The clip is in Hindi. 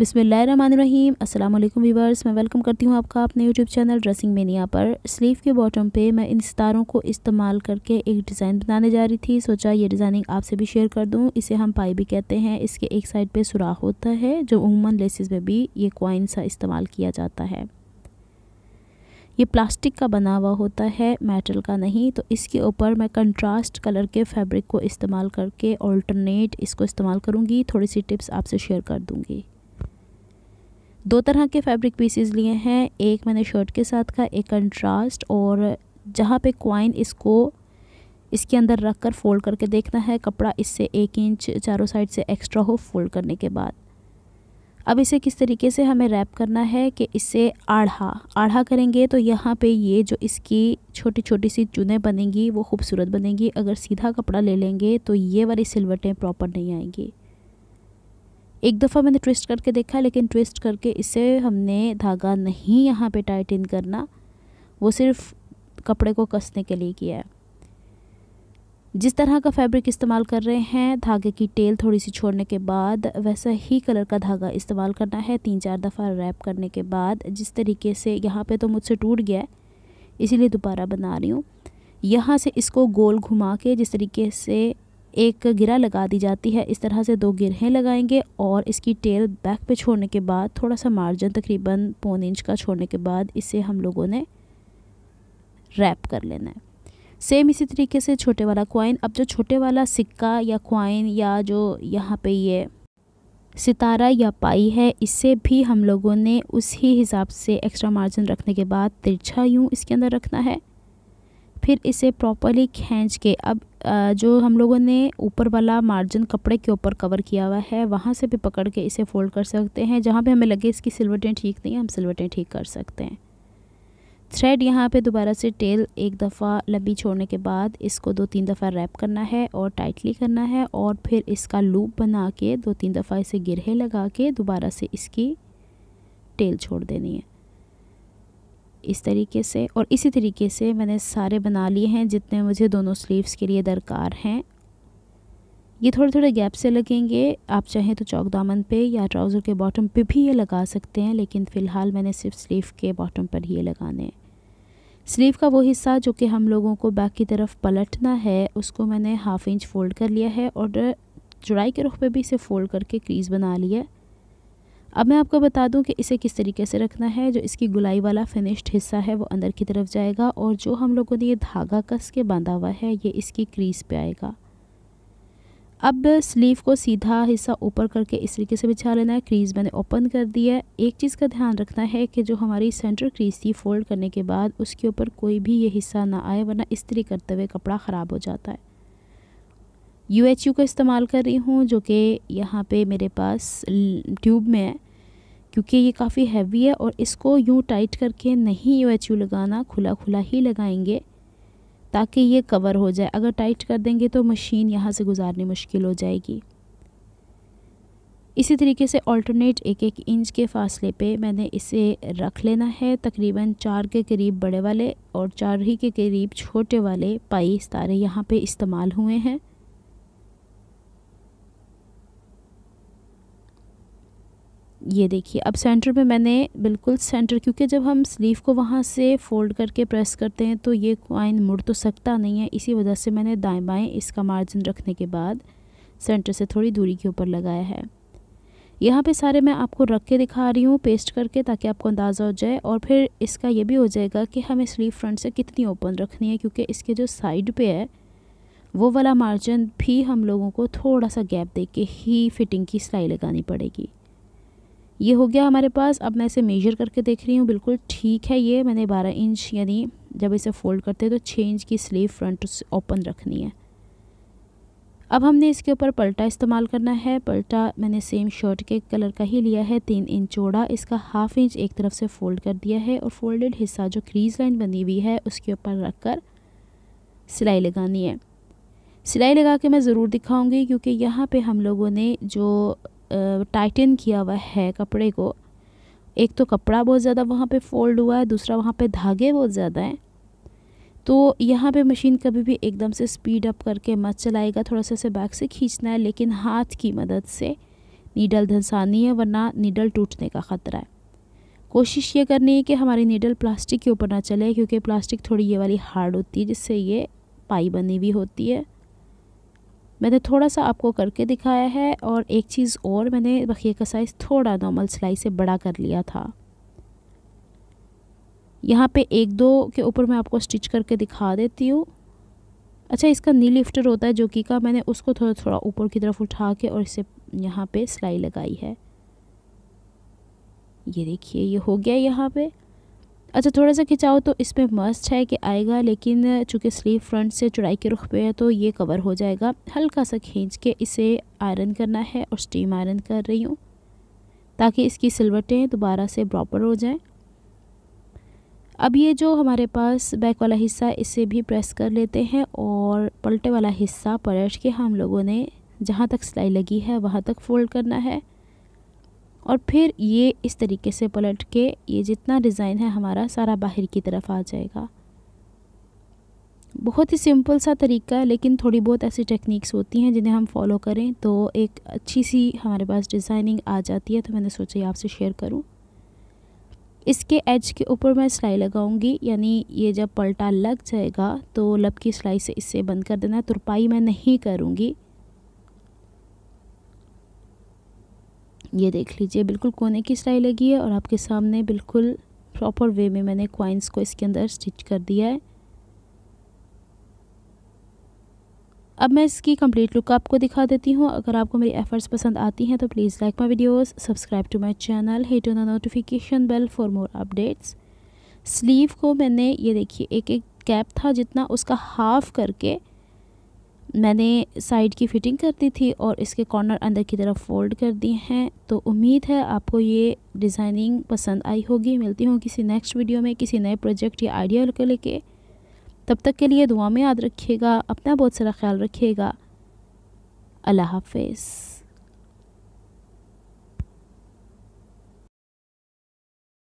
बिसमीम अस्सलाम वालेकुम वीवर्स मैं वेलकम करती हूँ आपका अपने यूट्यूब चैनल ड्रेसिंग मेनिया पर स्लीव के बॉटम पे मैं इन सितारों को इस्तेमाल करके एक डिज़ाइन बनाने जा रही थी सोचा ये डिज़ाइनिंग आपसे भी शेयर कर दूँ इसे हम पाई भी कहते हैं इसके एक साइड पे सुराख होता है जो उमूमा लेसिस में भी ये क्वाइन सा इस्तेमाल किया जाता है ये प्लास्टिक का बना हुआ होता है मेटल का नहीं तो इसके ऊपर मैं कंट्रास्ट कलर के फैब्रिक को इस्तेमाल करके ऑल्टरनेट इसको इस्तेमाल करूँगी थोड़ी सी टिप्स आपसे शेयर कर दूँगी दो तरह के फैब्रिक पीसेस लिए हैं एक मैंने शर्ट के साथ का एक कंट्रास्ट और जहाँ पे क्वाइन इसको इसके अंदर रख कर फोल्ड करके देखना है कपड़ा इससे एक इंच चारों साइड से एक्स्ट्रा हो फोल्ड करने के बाद अब इसे किस तरीके से हमें रैप करना है कि इसे आढ़ा आढ़ा करेंगे तो यहाँ पे ये जो इसकी छोटी छोटी सी चुने बनेंगी वो खूबसूरत बनेंगी अगर सीधा कपड़ा ले लेंगे तो ये वाली सिलवटें प्रॉपर नहीं आएंगी एक दफ़ा मैंने ट्विस्ट करके देखा लेकिन ट्विस्ट करके इसे हमने धागा नहीं यहाँ पे टाइट इन करना वो सिर्फ कपड़े को कसने के लिए किया है जिस तरह का फैब्रिक इस्तेमाल कर रहे हैं धागे की टेल थोड़ी सी छोड़ने के बाद वैसा ही कलर का धागा इस्तेमाल करना है तीन चार दफ़ा रैप करने के बाद जिस तरीके से यहाँ पे तो मुझसे टूट गया है इसीलिए दोबारा बना रही हूँ यहाँ से इसको गोल घुमा के जिस तरीके से एक गिरा लगा दी जाती है इस तरह से दो गिरहें लगाएंगे और इसकी टेल बैक पे छोड़ने के बाद थोड़ा सा मार्जिन तकरीबन पौन इंच का छोड़ने के बाद इसे हम लोगों ने रैप कर लेना है सेम इसी तरीके से छोटे वाला कॉइन अब जो छोटे वाला सिक्का या कॉइन या जो यहाँ पे ये सितारा या पाई है इससे भी हम लोगों ने उसी हिसाब से एक्स्ट्रा मार्जिन रखने के बाद तिरछा यूँ इसके अंदर रखना है फिर इसे प्रॉपरली खींच के अब जो हम लोगों ने ऊपर वाला मार्जिन कपड़े के ऊपर कवर किया हुआ है वहाँ से भी पकड़ के इसे फ़ोल्ड कर सकते हैं जहाँ पे हमें लगे इसकी सिलवटें ठीक नहीं हम सिलवटें ठीक कर सकते हैं थ्रेड यहाँ पे दोबारा से टेल एक दफ़ा लबी छोड़ने के बाद इसको दो तीन दफ़ा रैप करना है और टाइटली करना है और फिर इसका लूप बना के दो तीन दफ़ा इसे गिरहे लगा के दोबारा से इसकी टेल छोड़ देनी है इस तरीके से और इसी तरीके से मैंने सारे बना लिए हैं जितने मुझे दोनों स्लीव्स के लिए दरकार हैं ये थोड़े थोड़े गैप से लगेंगे आप चाहें तो चौक दामन पे या ट्राउज़र के बॉटम पे भी ये लगा सकते हैं लेकिन फ़िलहाल मैंने सिर्फ स्लीव के बॉटम पर ही ये लगाने हैं स्लीव का वो हिस्सा जो कि हम लोगों को बैक की तरफ पलटना है उसको मैंने हाफ़ इंच फ़ोल्ड कर लिया है और चुड़ाई के रुख पे भी इसे फ़ोल्ड करके क्रीज़ बना लिया है अब मैं आपको बता दूं कि इसे किस तरीके से रखना है जो इसकी गुलाई वाला फिनिश्ड हिस्सा है वो अंदर की तरफ जाएगा और जो हम लोगों ने ये धागा कस के बांधा हुआ है ये इसकी क्रीज पे आएगा अब स्लीव को सीधा हिस्सा ऊपर करके इस तरीके से बिछा लेना है क्रीज़ मैंने ओपन कर दिया है एक चीज़ का ध्यान रखना है कि जो हमारी सेंटर क्रीज़ थी फोल्ड करने के बाद उसके ऊपर कोई भी ये हिस्सा ना आए वरना इस्त्री करते हुए कपड़ा ख़राब हो जाता है यू एच यू का इस्तेमाल कर रही हूँ जो कि यहाँ पे मेरे पास ट्यूब में है क्योंकि ये काफ़ी हैवी है और इसको यूँ टाइट करके नहीं यू एच यू लगाना खुला खुला ही लगाएंगे ताकि ये कवर हो जाए अगर टाइट कर देंगे तो मशीन यहाँ से गुजारनी मुश्किल हो जाएगी इसी तरीके से अल्टरनेट एक एक इंच के फासले पे मैंने इसे रख लेना है तकरीबन चार के करीब बड़े वाले और चार ही के करीब छोटे वाले पाई तारे यहाँ पे इस्तेमाल हुए हैं ये देखिए अब सेंटर पे मैंने बिल्कुल सेंटर क्योंकि जब हम स्लीव को वहाँ से फोल्ड करके प्रेस करते हैं तो ये क्वाइन मुड़ तो सकता नहीं है इसी वजह से मैंने दाएं बाएं इसका मार्जिन रखने के बाद सेंटर से थोड़ी दूरी के ऊपर लगाया है यहाँ पे सारे मैं आपको रख के दिखा रही हूँ पेस्ट करके ताकि आपको अंदाज़ा हो जाए और फिर इसका ये भी हो जाएगा कि हमें स्लीव फ्रंट से कितनी ओपन रखनी है क्योंकि इसके जो साइड पर है वो वाला मार्जिन भी हम लोगों को थोड़ा सा गैप दे के ही फिटिंग की सिलाई लगानी पड़ेगी ये हो गया हमारे पास अब मैं इसे मेजर करके देख रही हूँ बिल्कुल ठीक है ये मैंने बारह इंच यानी जब इसे फ़ोल्ड करते हैं तो छः इंच की स्लीव फ्रंट ओपन रखनी है अब हमने इसके ऊपर पलटा इस्तेमाल करना है पलटा मैंने सेम शर्ट के कलर का ही लिया है तीन इंच चौड़ा इसका हाफ इंच एक तरफ से फ़ोल्ड कर दिया है और फोल्डेड हिस्सा जो क्रीज लाइन बनी हुई है उसके ऊपर रख कर सिलाई लगानी है सिलाई लगा के मैं ज़रूर दिखाऊंगी क्योंकि यहाँ पे हम लोगों ने जो टाइटन किया हुआ है कपड़े को एक तो कपड़ा बहुत ज़्यादा वहाँ पे फोल्ड हुआ है दूसरा वहाँ पे धागे बहुत ज़्यादा हैं तो यहाँ पे मशीन कभी भी एकदम से स्पीड अप करके मत चलाएगा थोड़ा सा से बैक से खींचना है लेकिन हाथ की मदद से नीडल धंसानी है वरना नीडल टूटने का ख़तरा है कोशिश ये करनी है कि हमारी नीडल प्लास्टिक के ऊपर ना चले क्योंकि प्लास्टिक थोड़ी ये वाली हार्ड होती है जिससे ये पाई बनी हुई होती है मैंने थोड़ा सा आपको करके दिखाया है और एक चीज़ और मैंने बखिए का साइज़ थोड़ा नॉर्मल सिलाई से बड़ा कर लिया था यहाँ पे एक दो के ऊपर मैं आपको स्टिच करके दिखा देती हूँ अच्छा इसका नी लिफ्टर होता है जो कि का मैंने उसको थोड़ा थोड़ा ऊपर की तरफ उठा के और इसे यहाँ पे सिलाई लगाई है ये देखिए ये हो गया यहाँ पे अच्छा थोड़ा सा खिंचाओ तो इसमें मस्ट है कि आएगा लेकिन चूँकि स्लीव फ्रंट से चौड़ाई के रुख पे है तो ये कवर हो जाएगा हल्का सा खींच के इसे आयरन करना है और स्टीम आयरन कर रही हूँ ताकि इसकी सिलवटें दोबारा से प्रॉपर हो जाएं अब ये जो हमारे पास बैक वाला हिस्सा इसे भी प्रेस कर लेते हैं और पलटे वाला हिस्सा पलट के हम लोगों ने जहाँ तक सिलाई लगी है वहाँ तक फोल्ड करना है और फिर ये इस तरीके से पलट के ये जितना डिज़ाइन है हमारा सारा बाहर की तरफ आ जाएगा बहुत ही सिंपल सा तरीका है लेकिन थोड़ी बहुत ऐसी टेक्निक्स होती हैं जिन्हें हम फॉलो करें तो एक अच्छी सी हमारे पास डिज़ाइनिंग आ जाती है तो मैंने सोचा ये आपसे शेयर करूं इसके एज के ऊपर मैं सिलाई लगाऊंगी यानी ये जब पलटा लग जाएगा तो लब की सिलाई से इससे बंद कर देना तुरपाई मैं नहीं करूँगी ये देख लीजिए बिल्कुल कोने की सिलाई लगी है और आपके सामने बिल्कुल प्रॉपर वे में मैंने क्वाइंस को इसके अंदर स्टिच कर दिया है अब मैं इसकी कंप्लीट लुक आपको दिखा देती हूँ अगर आपको मेरी एफर्ट्स पसंद आती हैं तो please like my videos subscribe to my channel hit on the notification bell for more updates sleeve को मैंने ये देखिए एक एक कैप था जितना उसका हाफ करके मैंने साइड की फिटिंग कर दी थी और इसके कॉर्नर अंदर की तरफ फोल्ड कर दिए हैं तो उम्मीद है आपको ये डिज़ाइनिंग पसंद आई होगी मिलती हूँ किसी नेक्स्ट वीडियो में किसी नए प्रोजेक्ट या आइडिया को लेके तब तक के लिए दुआ में याद रखिएगा अपना बहुत सारा ख्याल रखिएगा अल्लाह हाफिज़